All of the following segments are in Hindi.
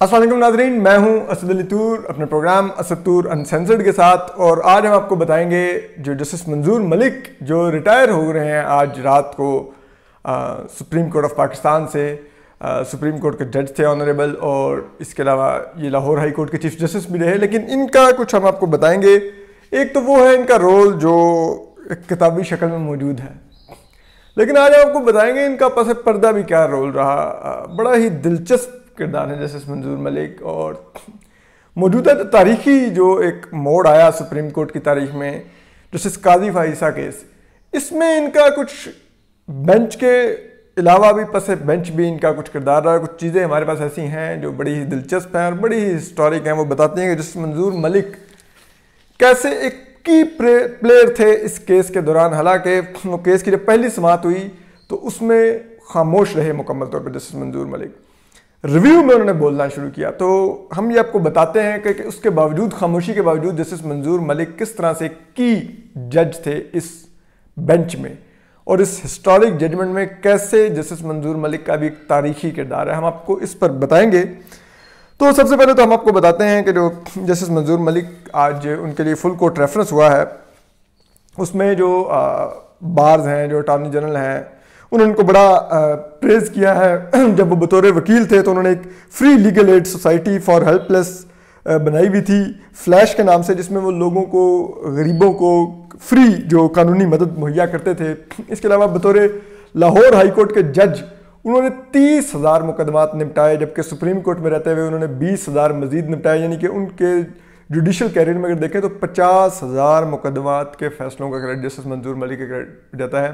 असलम नाजरीन मैं हूं तूर अपने प्रोग्राम तूर अनसेंसर्ड के साथ और आज हम आपको बताएंगे जो जस्टिस मंजूर मलिक जो रिटायर हो रहे हैं आज रात को आ, सुप्रीम कोर्ट ऑफ पाकिस्तान से आ, सुप्रीम कोर्ट के जज थे ऑनरेबल और इसके अलावा ये लाहौर हाई कोर्ट के चीफ जस्टिस भी रहे लेकिन इनका कुछ हम आपको बताएंगे एक तो वो है इनका रोल जो किताबी शक्ल में मौजूद है लेकिन आज आपको बताएंगे इनका पस पर्दा भी क्या रोल रहा बड़ा ही दिलचस्प किरदार हैं जैसे मंजूर मलिक और मौजूदा तारीखी जो एक मोड़ आया सुप्रीम कोर्ट की तारीख में जस्टिस काजी फाइसा केस इसमें इनका कुछ बेंच के अलावा भी पसे बेंच भी इनका कुछ किरदार रहा कुछ चीज़ें हमारे पास ऐसी हैं जो बड़ी ही दिलचस्प हैं और बड़ी ही हिस्टोरिक हैं वो बताती हैं कि जस्टिस मंजूर मलिक कैसे एक की प्लेयर थे इस केस के दौरान हालांकि वो केस की जब पहली समात हुई तो उसमें खामोश रहे मुकम्मल तौर पर जस्टिस मंजूर मलिक रिव्यू में उन्होंने बोलना शुरू किया तो हम ये आपको बताते हैं कि, उसके बावजूद खामोशी के बावजूद जस्टिस मंजूर मलिक किस तरह से की जज थे इस बेंच में और इस हिस्टोरिक जजमेंट में कैसे जस्टिस मंजूर मलिक का भी एक तारीखी किरदार है हम आपको इस पर बताएंगे तो सबसे पहले तो हम आपको बताते हैं कि जो जस्टिस मंजूर मलिक आज उनके लिए फुल कोर्ट रेफरेंस हुआ है उसमें जो बार्स हैं जो अटारनी जनरल हैं उन्होंने उनको बड़ा प्रेज़ किया है जब वो बतौर वकील थे तो उन्होंने एक free legal aid society for helpless बनाई हुई थी फ्लैश के नाम से जिसमें वो लोगों को गरीबों को फ्री जो कानूनी मदद मुहैया करते थे इसके अलावा बतौर लाहौर हाई कोर्ट के जज उन्होंने तीस हज़ार मुकदमात निपटाए जबकि सुप्रीम कोर्ट में रहते हुए उन्होंने बीस हज़ार मजीद निपटाए यानी कि उनके जुडिशल कैरियर में अगर देखें तो पचास हज़ार मुकदमात के फैसलों का क्रेडिट जस्टिस मंजूर मलिक क्रेडिट जाता है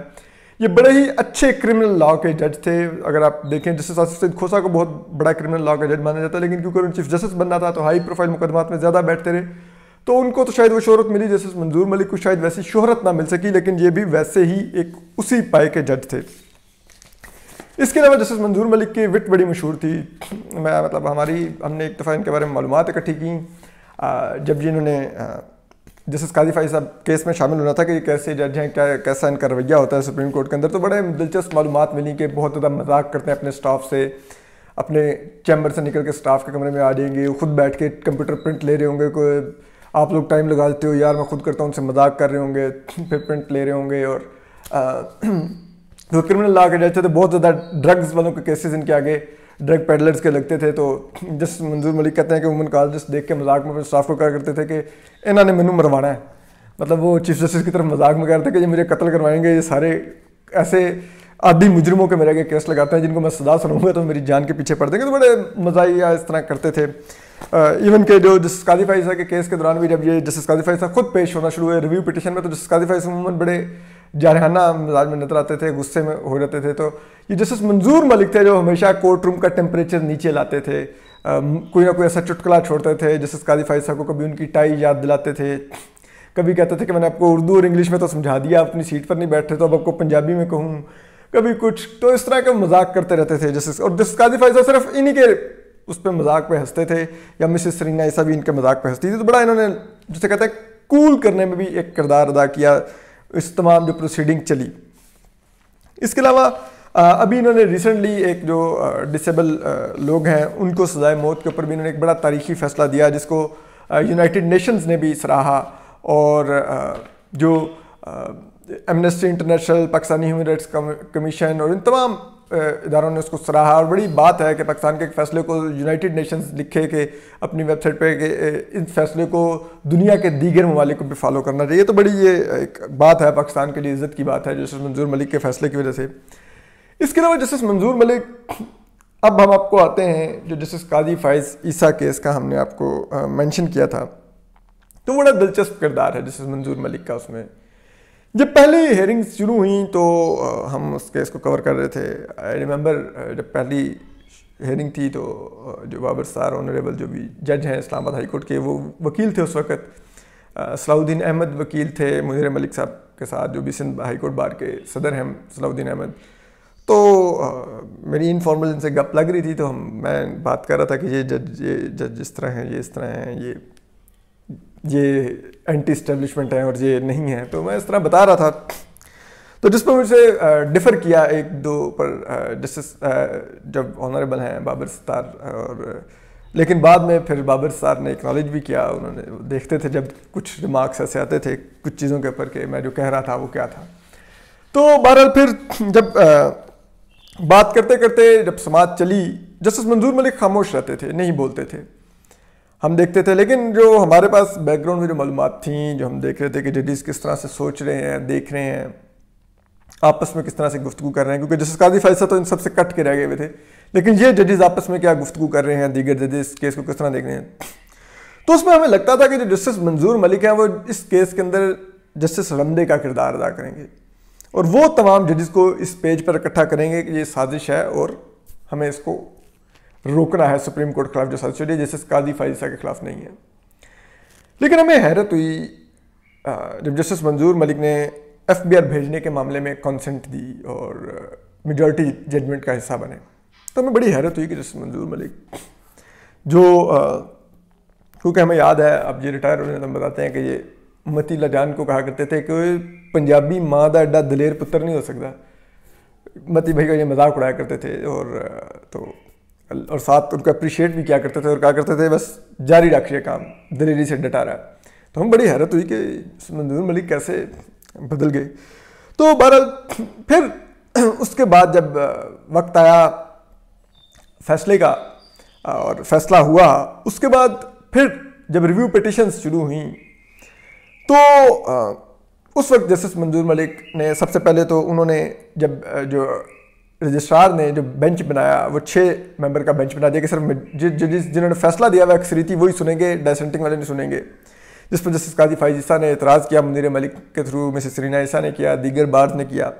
ये बड़े ही अच्छे क्रिमिनल लॉ के जज थे अगर आप देखें जस्टिस आसिफ सईद खोसा को बहुत बड़ा क्रिमिनल लॉ का जज माना जाता है लेकिन क्योंकि उन चीफ जस्टिस बनना था तो हाई प्रोफाइल मुकदमात में ज़्यादा बैठते रहे तो उनको तो शायद वो शहरत मिली जस्टिस मंजूर मलिक को शायद वैसी शहरत ना मिल सकी लेकिन ये भी वैसे ही एक उसी पाए के जज थे इसके अलावा जस्टिस मंजूर मलिक की विट बड़ी मशहूर थी मैं मतलब हमारी हमने एक दफ़ा तो इनके बारे में मालूम इकट्ठी की जब जी इन्होंने जस्टिस काजी फाई साहब केस में शामिल होना था कि कैसे जज हैं क्या कैसा इनका रवैया होता है सुप्रीम कोर्ट के अंदर तो बड़े दिलचस्प मालूम मिली कि बहुत ज़्यादा मजाक करते हैं अपने स्टाफ से अपने चैम्बर से निकल के स्टाफ के कमरे में आ जाएंगे खुद बैठ के कंप्यूटर प्रिंट ले रहे होंगे कोई आप लोग टाइम लगा देते हो यार मैं खुद करता हूँ उनसे मजाक कर रहे होंगे फिर प्रिंट ले रहे होंगे और आ, तो क्रिमिनल लॉ के जज थे तो बहुत ज़्यादा ड्रग्स वालों के केसेस इनके आगे ड्रग पेडलर्स के लगते थे तो जिस मंजूर मलिक कहते हैं कि उमन काल जिस देख के मजाक में स्टाफ को कहा करते थे कि इन्होंने मैनू मरवाना है मतलब वो चीफ जस्टिस की तरफ मजाक में कह रहे थे कि ये मेरे कत्ल करवाएंगे ये सारे ऐसे आदि मुजरमों के मेरे आगे केस लगाते हैं जिनको मैं सदा सुनूंगा तो मेरी जान के पीछे पड़ देंगे तो बड़े मजाइया इस तरह करते थे इवन के जो जस्टिस कादिफाई साहब के केस के दौरान भी जब ये जस्टिस कादिफाई साहब खुद पेश होना शुरू हुए रिव्यू पिटिशन में तो जस्टिस काजी फाइज बड़े जारहाना मिजाज में नजर आते थे गुस्से में हो जाते थे तो ये जस्टिस मंजूर मलिक थे जो हमेशा कोर्ट रूम का टेम्परेचर नीचे लाते थे कोई ना कोई ऐसा चुटकला छोड़ते थे जस्टिस काजी फाइज साहब को कभी उनकी टाई याद दिलाते थे कभी कहते थे कि मैंने आपको उर्दू और इंग्लिश में तो समझा दिया अपनी सीट पर नहीं बैठे तो अब आपको पंजाबी में कहूँ कभी कुछ तो इस तरह के मजाक करते रहते थे जस्टिस और जस्टिस काजी फाइज साहब सिर्फ इन्हीं के उस पर मजाक पे हंसते थे या मिसिस सरीना ऐसा भी इनके मजाक पे हंसती थी तो बड़ा इन्होंने जैसे कहते हैं कूल करने में भी एक किरदार अदा किया इस तमाम जो प्रोसीडिंग चली इसके अलावा अभी इन्होंने रिसेंटली एक जो डिसेबल लोग हैं उनको सजाए मौत के ऊपर भी इन्होंने एक बड़ा तारीखी फैसला दिया जिसको यूनाइटेड नेशंस ने भी सराहा और जो Amnesty International Pakistani human rights commission और इन तमाम इदारों ने उसको सराहा और बड़ी बात है कि पाकिस्तान के एक फैसले को यूनाइटेड नेशंस लिखे के अपनी वेबसाइट पे कि इस फैसले को दुनिया के दीगर ममालिक को भी फॉलो करना चाहिए तो बड़ी ये एक बात है पाकिस्तान के लिए इज्जत की बात है जस्टिस मंजूर मलिक के फैसले की वजह से इसके अलावा जस्टिस मंजूर मलिक अब हम आपको आते हैं जो जस्टिस काजी फाइज ईसा केस का हमने आपको मैंशन किया था तो बड़ा दिलचस्प किरदार है जस्टिस मंजूर मलिक का उसमें जब पहले हेयरिंग्स शुरू हुई तो हम उस केस को कवर कर रहे थे आई रिमेंबर जब पहली हेयरिंग थी तो जो बाबर सार ऑनरेबल जो भी जज हैं इस्लामाबाद कोर्ट के वो वकील थे उस वक्त सलाउद्दीन अहमद वकील थे मुनर मलिक साहब के साथ जो भी सिंध हाई कोर्ट बार के सदर हैं सलाउद्दीन अहमद तो आ, मेरी इनफॉर्मल इनसे गप लग रही थी तो हम मैं बात कर रहा था कि ये जज ये जज इस तरह हैं ये इस तरह हैं ये ये एंटी इस्टेब्लिशमेंट है और ये नहीं है तो मैं इस तरह बता रहा था तो जिस पर मुझे डिफ़र किया एक दो पर जस्टिस जब ऑनरेबल हैं बाबर सतार और लेकिन बाद में फिर बाबर सार ने एक्नॉलेज भी किया उन्होंने देखते थे जब कुछ रिमार्क्स ऐसे आते थे कुछ चीज़ों के ऊपर के मैं जो कह रहा था वो क्या था तो बहरहाल फिर जब आ, बात करते करते जब समाज चली जस्टिस मंजूर मलिक खामोश रहते थे नहीं बोलते थे हम देखते थे लेकिन जो हमारे पास बैकग्राउंड में जो मालूम थी जो हम देख रहे थे कि जडीज किस तरह से सोच रहे हैं देख रहे हैं आपस में किस तरह से गुफ्तु कर रहे हैं क्योंकि जस्टिस काजी फैसला तो इन सबसे कट के रह गए हुए थे लेकिन ये जजेस आपस में क्या गुफ्तु कर रहे हैं दीगर जजेस केस को किस तरह देख रहे हैं तो उसमें हमें लगता था कि जो जस्टिस मंजूर मलिक हैं वो इस केस के अंदर जस्टिस रमदे का किरदार अदा करेंगे और वो तमाम जजेस को इस पेज पर इकट्ठा करेंगे कि ये साजिश है और हमें इसको रोकना है सुप्रीम कोर्ट के खिलाफ जो साजिश जस्टिस काजी फाइजा के खिलाफ नहीं है लेकिन हमें हैरत हुई जब जस्टिस मंजूर मलिक ने एफ भेजने के मामले में कंसेंट दी और मेजॉरिटी जजमेंट का हिस्सा बने तो हमें बड़ी हैरत हुई कि जस्टिस मंजूर मलिक जो क्योंकि हमें याद है अब ये रिटायर होने हम बताते हैं कि ये मती लजान को कहा करते थे कि पंजाबी माँ का एड्डा दलेर पुत्र नहीं हो सकता मती भाई का ये मजाक उड़ाया करते थे और तो और साथ उनको अप्रिशिएट भी किया करते थे और क्या करते थे बस जारी रखिए काम दिलेरी से डटा रहा तो हम बड़ी हैरत हुई कि मंजूर मलिक कैसे बदल गए तो बहरहाल फिर उसके बाद जब वक्त आया फैसले का और फैसला हुआ उसके बाद फिर जब रिव्यू पटिशन शुरू हुई तो उस वक्त जस्टिस मंजूर मलिक ने सबसे पहले तो उन्होंने जब जो रजिस्ट्रार ने जो बेंच बनाया वो छः मेंबर का बेंच बना दिया कि सर जजिस जिन्होंने फैसला दिया हुआ अक्सरी थी वही सुनेंगे डायसेंटिंग वाले नहीं सुनेंगे जिस पर जस्टिस काजी फाइजिसा ने एतराज़ किया मुनीर मलिक के थ्रू मिसेस सरीना ईसा ने किया दीगर बार ने किया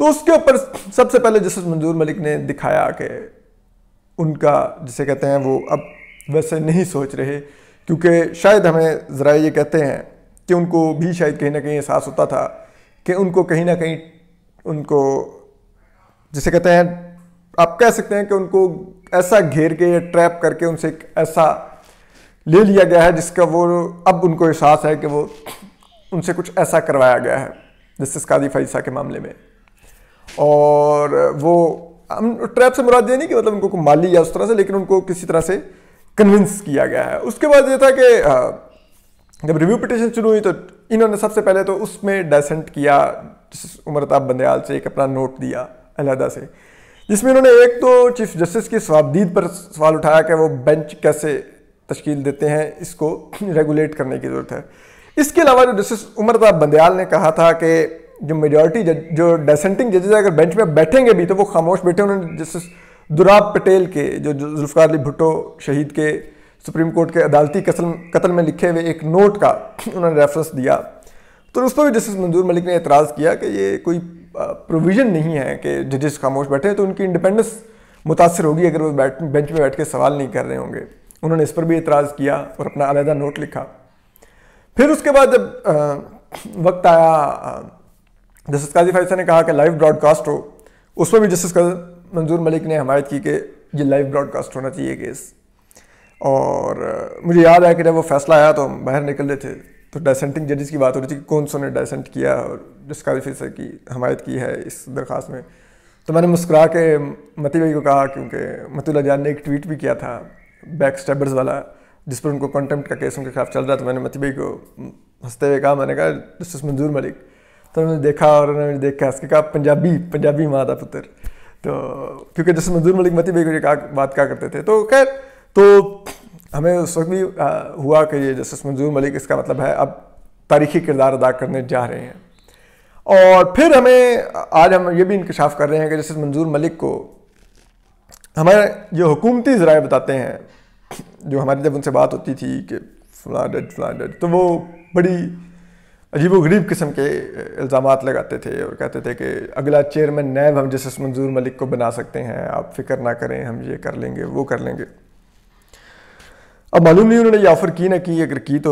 तो उसके ऊपर सबसे पहले जस्टिस मंजूर मलिक ने दिखाया कि उनका जिसे कहते हैं वो अब वैसे नहीं सोच रहे क्योंकि शायद हमें ज़रा ये कहते हैं कि उनको भी शायद कहीं ना कहीं एहसास होता था कि उनको कहीं ना कहीं उनको जिसे कहते हैं आप कह सकते हैं कि उनको ऐसा घेर के या ट्रैप करके उनसे एक ऐसा ले लिया गया है जिसका वो अब उनको एहसास है कि वो उनसे कुछ ऐसा करवाया गया है जस्टिस कादी फैसा के मामले में और वो हम ट्रैप से मुराद ये नहीं कि मतलब उनको माली या उस तरह से लेकिन उनको किसी तरह से कन्विंस किया गया है उसके बाद ये था कि जब रिव्यू पिटिशन शुरू हुई तो इन्होंने सबसे पहले तो उसमें डेसेंट किया उमर बंदयाल से एक अपना नोट दिया अलहदा से जिसमें उन्होंने एक तो चीफ जस्टिस की स्वाबदीद पर सवाल उठाया कि वो बेंच कैसे तश्कील देते हैं इसको रेगुलेट करने की ज़रूरत है इसके अलावा जो जस्टिस उमर साहब बंदयाल ने कहा था कि जो मेजॉरिटी जो डेसेंटिंग जजेज अगर बेंच में बैठेंगे भी तो वो खामोश बैठे उन्होंने जस्टिस दुराब पटेल के जो जुल्फ़ार अली भुट्टो शहीद के सुप्रीम कोर्ट के अदालती कसल कत्ल में लिखे हुए एक नोट का उन्होंने रेफरेंस दिया तो उस पर भी जस्टिस मंजूर मलिक ने एतराज़ किया कि ये कोई प्रोविज़न नहीं है कि जजेस खामोश बैठे तो उनकी इंडिपेंडेंस मुतासर होगी अगर वो बैठ बेंच में बैठ के सवाल नहीं कर रहे होंगे उन्होंने इस पर भी एतराज़ किया और अपना अलहदा नोट लिखा फिर उसके बाद जब आ, वक्त आया जस्टिस काजी फैसा ने कहा कि लाइव ब्रॉडकास्ट हो उसमें भी जस्टिस मंजूर मलिक ने हमायत की कि ये लाइव ब्रॉडकास्ट होना चाहिए केस और मुझे याद आया कि जब वो फैसला आया तो हम बाहर निकल रहे थे तो डायसेंटिंग जजेस की बात हो रही थी कि कौन सोने डायसेंट किया और जिसका से की हमायत की है इस दरख्वास्त में तो मैंने मुस्कुरा के मती भाई को कहा क्योंकि मतुल्ला जान ने एक ट्वीट भी किया था बैक स्टेबर्स वाला जिस पर उनको कंटेम्प्ट का केस उनके खिलाफ चल रहा था मैंने मती भाई को हंसते हुए कहा मैंने कहा जस्टिस मंजूर मलिक तो उन्होंने देखा और उन्होंने देख के हंस के कहा पंजाबी पंजाबी माता पुत्र तो क्योंकि जस्टिस मंजूर मलिक मती भाई को ये कहा बात क्या करते थे तो खैर तो हमें उस वक्त भी आ, हुआ कि ये जस्टिस मंजूर मलिक इसका मतलब है अब तारीखी किरदार अदा करने जा रहे हैं और फिर हमें आज हम ये भी इंकशाफ कर रहे हैं कि जस्टिस मंजूर मलिक को हमारे जो हुकूमती ज़राए बताते हैं जो हमारी जब उनसे बात होती थी कि फलां डज फलां डज तो वो बड़ी अजीब गरीब किस्म के इल्ज़ाम लगाते थे और कहते थे कि अगला चेयरमैन नैब हम जस्टिस मंजूर मलिक को बना सकते हैं आप फिक्र ना करें हम ये कर लेंगे वो कर लेंगे अब मालूम नहीं उन्होंने ये ऑफ़र की ना की अगर की तो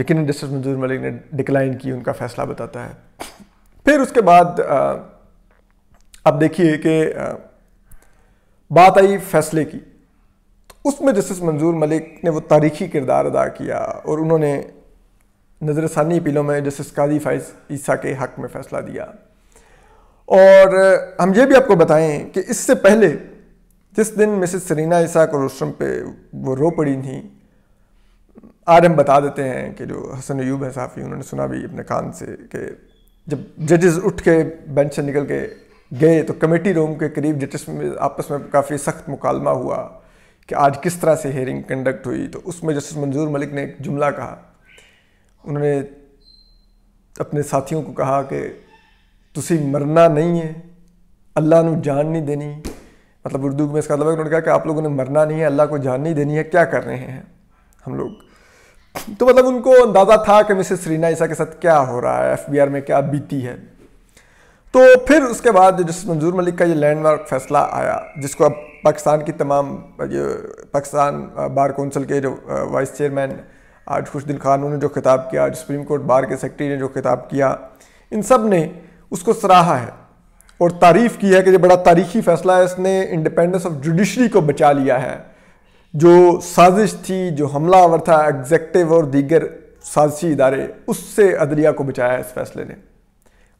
यकीन जस्टिस मंजूर मलिक ने डिक्लाइन की उनका फ़ैसला बताता है फिर उसके बाद अब देखिए कि बात आई फैसले की तो उसमें जस्टिस मंजूर मलिक ने वो तारीखी किरदार अदा किया और उन्होंने नज़रसानी अपीलों में जस्टिस काजी फाइज ईसा के हक़ में फ़ैसला दिया और हम ये भी आपको बताएं कि इससे पहले जिस दिन मिसेस सरीना ईसा को रोस्ट्रम पे वो रो पड़ी थी आज हम बता देते हैं कि जो हसन यूब है साफ़ी उन्होंने सुना भी अपने कान से कि जब जजेस उठ के बेंच से निकल के गए तो कमेटी रूम के करीब जजेस में आपस में काफ़ी सख्त मुकालमा हुआ कि आज किस तरह से हेयरिंग कंडक्ट हुई तो उसमें जस्टिस मंजूर मलिक ने एक जुमला कहा उन्होंने अपने साथियों को कहा कि तुम मरना नहीं है अल्लाह ਨੂੰ नहीं देनी मतलब उर्दू में इसका मतलब उन्होंने कहा कि आप लोगों ने मरना नहीं है अल्लाह को जान नहीं देनी है क्या कर रहे हैं हम लोग तो मतलब उनको अंदाज़ा था कि मिसेस श्रीना ईसा के साथ क्या हो रहा है एफ में क्या बीती है तो फिर उसके बाद जिस मंजूर मलिक का ये लैंडमार्क फैसला आया जिसको अब पाकिस्तान की तमाम ये पाकिस्तान बार कौंसिल के जो वाइस चेयरमैन आज खुशदिन खान उन्होंने जो खिताब किया सुप्रीम कोर्ट बार के सेक्रेटरी ने जो खिताब किया इन सब ने उसको सराहा है और तारीफ की है कि ये बड़ा तारीखी फैसला है इसने इंडिपेंडेंस ऑफ जुडिशरी को बचा लिया है जो साजिश थी जो हमलावर था एग्जेक्टिव और दीगर साजिशी इदारे उससे अदलिया को बचाया इस फैसले ने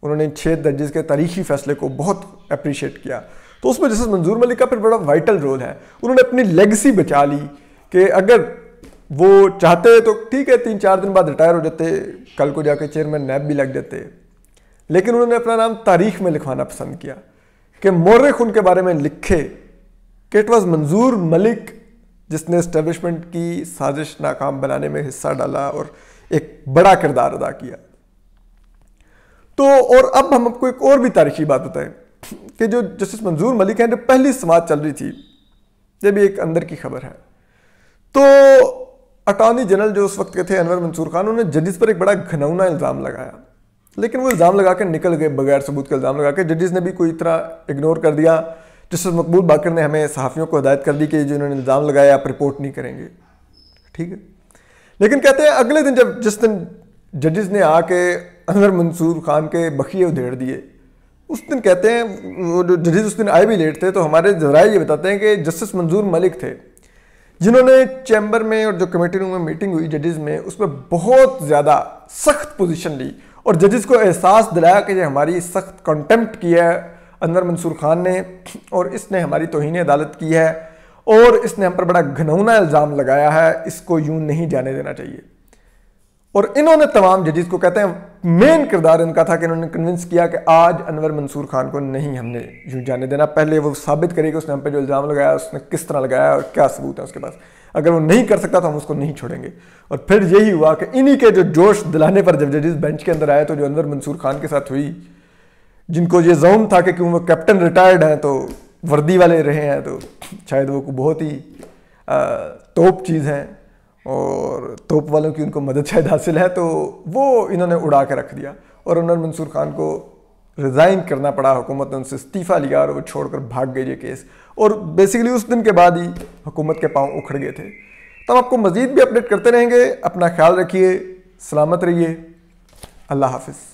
उन्होंने छः दर्जे के तारीखी फैसले को बहुत अप्रिशिएट किया तो उसमें जैसे मंजूर मलिक का फिर बड़ा वाइटल रोल है उन्होंने अपनी लेगसी बचा ली कि अगर वो चाहते तो ठीक है तीन चार दिन बाद रिटायर हो जाते कल को जाके चेयरमैन नैब भी लग जाते लेकिन उन्होंने अपना नाम तारीख में लिखवाना पसंद किया कि मोरख उनके बारे में लिखे कि इट वॉज़ मंजूर मलिक जिसने इस्टेब्लिशमेंट की साजिश नाकाम बनाने में हिस्सा डाला और एक बड़ा किरदार अदा किया तो और अब हम आपको एक और भी तारीखी बात बताएं कि जो जस्टिस मंजूर मलिक हैं जो पहली समाज चल रही थी ये भी एक अंदर की खबर है तो अटॉर्नी जनरल जो उस वक्त के थे अनवर मंसूर खान उन्होंने जजिस पर एक बड़ा घनौना इल्ज़ाम लगाया लेकिन वो इल्ज़ाम लगा के निकल गए बगैर सबूत का इल्ज़ाम लगा के जजेस ने भी कोई तरह इग्नोर कर दिया जस्टिस मकबूल बाकर ने हमें सहाफ़ियों को हदायत कर दी कि जो इन्होंने इल्ज़ाम लगाया आप रिपोर्ट नहीं करेंगे ठीक है लेकिन कहते हैं अगले दिन जब जिस दिन जजेस ने आके अनवर मंसूर खान के बखिए उधेड़ दिए उस दिन कहते हैं वो जो जजेस उस दिन आए भी लेट थे तो हमारे जराए ये बताते हैं कि जस्टिस मंजूर मलिक थे जिन्होंने चैम्बर में और जो कमेटी रूम में मीटिंग हुई जजेस में उसमें बहुत ज़्यादा सख्त पोजिशन ली और जजेस को एहसास दिलाया कि ये हमारी सख्त कंटेम्प्ट की है अंदर मंसूर खान ने और इसने हमारी तोहनी अदालत की है और इसने हम पर बड़ा घनौना इल्ज़ाम लगाया है इसको यूं नहीं जाने देना चाहिए और इन्होंने तमाम जजेस को कहते हैं मेन किरदार इनका था कि इन्होंने कन्विंस किया कि आज अनवर मंसूर खान को नहीं हमने यूं जाने देना पहले वो साबित करे कि उसने हम पर जो इल्ज़ाम लगाया उसने किस तरह लगाया और क्या सबूत है उसके पास अगर वो नहीं कर सकता तो हम उसको नहीं छोड़ेंगे और फिर यही हुआ कि इन्हीं के जो जोश दिलाने पर जब जजेस बेंच के अंदर आए तो जो अनवर मंसूर खान के साथ हुई जिनको ये जोम था कि क्यों वो कैप्टन रिटायर्ड हैं तो वर्दी वाले रहे हैं तो शायद वो बहुत ही तोप चीज़ हैं और तोप वालों की उनको मदद शायद हासिल है तो वो इन्होंने उड़ा के रख दिया और अनवर मंसूर खान को रिज़ाइन करना पड़ा हुकूमत ने उनसे इस्तीफ़ा लिया और वो छोड़कर भाग गए ये केस और बेसिकली उस दिन के बाद ही हुकूमत के पाँव उखड़ गए थे तब तो आपको मज़ीद भी अपडेट करते रहेंगे अपना ख्याल रखिए सलामत रहिए अल्लाह हाफिज़